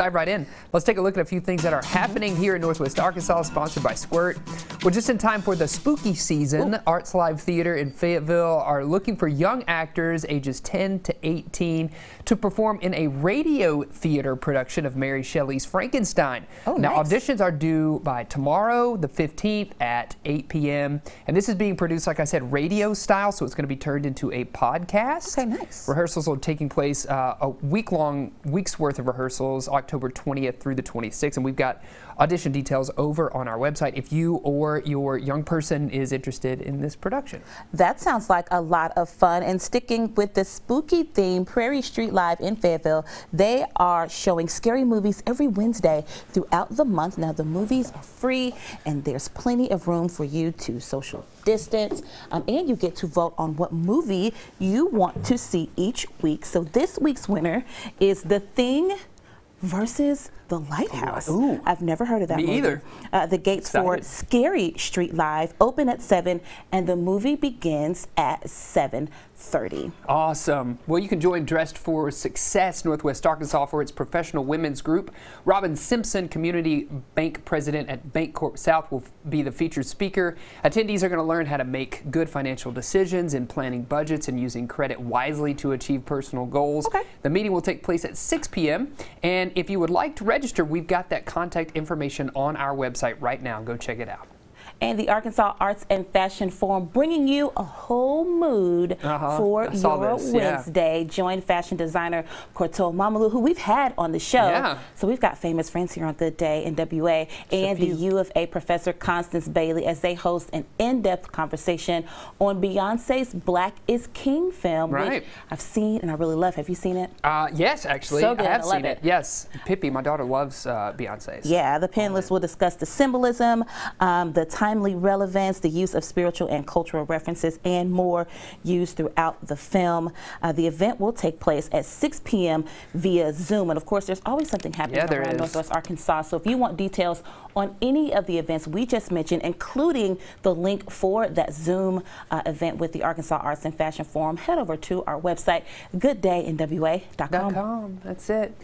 Dive right in. Let's take a look at a few things that are happening here in Northwest Arkansas, sponsored by Squirt. We're just in time for the spooky season. Ooh. Arts Live Theater in Fayetteville are looking for young actors ages 10 to 18 to perform in a radio theater production of Mary Shelley's Frankenstein. Oh, now, nice. auditions are due by tomorrow, the 15th, at 8 p.m. And this is being produced, like I said, radio style, so it's going to be turned into a podcast. Okay, nice. Rehearsals are taking place uh, a week long, week's worth of rehearsals. October 20th through the 26th. And we've got audition details over on our website if you or your young person is interested in this production. That sounds like a lot of fun. And sticking with the spooky theme, Prairie Street Live in Fayetteville, they are showing scary movies every Wednesday throughout the month. Now, the movies are free, and there's plenty of room for you to social distance, um, and you get to vote on what movie you want to see each week. So this week's winner is The Thing versus the Lighthouse. Ooh. I've never heard of that Me movie. either. Uh, the gates Excited. for Scary Street Live open at 7 and the movie begins at 7 30. Awesome. Well, you can join Dressed for Success Northwest Arkansas for its professional women's group. Robin Simpson, Community Bank President at BankCorp South, will be the featured speaker. Attendees are going to learn how to make good financial decisions in planning budgets and using credit wisely to achieve personal goals. Okay. The meeting will take place at 6 p.m. And if you would like to register, we've got that contact information on our website right now. Go check it out and the Arkansas Arts and Fashion Forum, bringing you a whole mood uh -huh. for your this, Wednesday. Yeah. Join fashion designer Corto Mamalu, who we've had on the show. Yeah. So we've got famous friends here on Good Day in WA, Just and the U of A professor Constance Bailey as they host an in-depth conversation on Beyonce's Black is King film, right. I've seen and I really love. Have you seen it? Uh, yes, actually. So good. I have I seen it. it. Yes. Pippi, my daughter loves uh, Beyonce's. Yeah, the panelists will discuss the symbolism, um, the time timely relevance, the use of spiritual and cultural references, and more used throughout the film. Uh, the event will take place at 6 p.m. via Zoom. And of course, there's always something happening yeah, around Northwest Arkansas. So if you want details on any of the events we just mentioned, including the link for that Zoom uh, event with the Arkansas Arts and Fashion Forum, head over to our website, gooddaynwa.com. That's it.